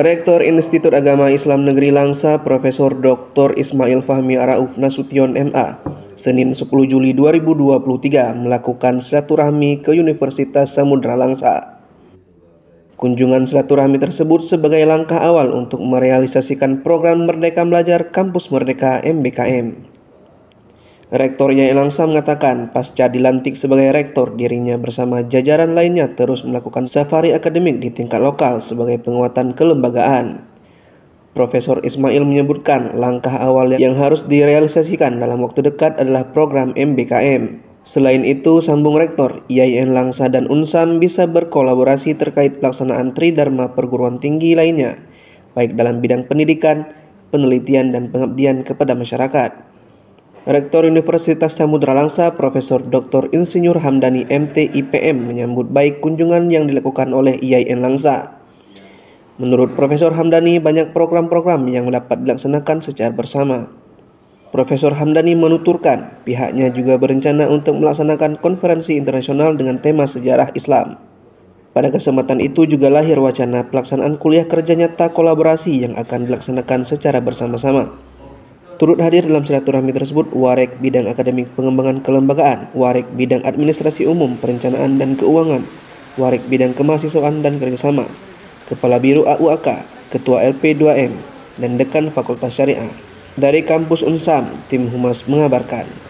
Rektor Institut Agama Islam Negeri Langsa Profesor Dr. Ismail Fahmi Arauf Nasution MA Senin 10 Juli 2023 melakukan silaturahmi ke Universitas Samudra Langsa. Kunjungan silaturahmi tersebut sebagai langkah awal untuk merealisasikan program Merdeka Belajar Kampus Merdeka MBKM. Rektor Rektornya Elangsa mengatakan pasca dilantik sebagai rektor dirinya bersama jajaran lainnya terus melakukan safari akademik di tingkat lokal sebagai penguatan kelembagaan. Profesor Ismail menyebutkan langkah awal yang harus direalisasikan dalam waktu dekat adalah program MBKM. Selain itu, sambung rektor, IAIN Langsa dan UNSAM bisa berkolaborasi terkait pelaksanaan tridharma perguruan tinggi lainnya, baik dalam bidang pendidikan, penelitian, dan pengabdian kepada masyarakat. Rektor Universitas Samudra Langsa, Profesor Dr. Insinyur Hamdani MT IPM menyambut baik kunjungan yang dilakukan oleh IAIN Langsa. Menurut Profesor Hamdani, banyak program-program yang dapat dilaksanakan secara bersama. Profesor Hamdani menuturkan, pihaknya juga berencana untuk melaksanakan konferensi internasional dengan tema sejarah Islam. Pada kesempatan itu juga lahir wacana pelaksanaan kuliah kerja nyata kolaborasi yang akan dilaksanakan secara bersama-sama. Turut hadir dalam silaturahmi tersebut Warek Bidang Akademik Pengembangan Kelembagaan, Warek Bidang Administrasi Umum, Perencanaan dan Keuangan, Warek Bidang Kemahasiswaan dan Kerjasama, Kepala Biru AUAK, Ketua LP2M, dan Dekan Fakultas Syariah. Dari kampus Unsam, tim Humas mengabarkan.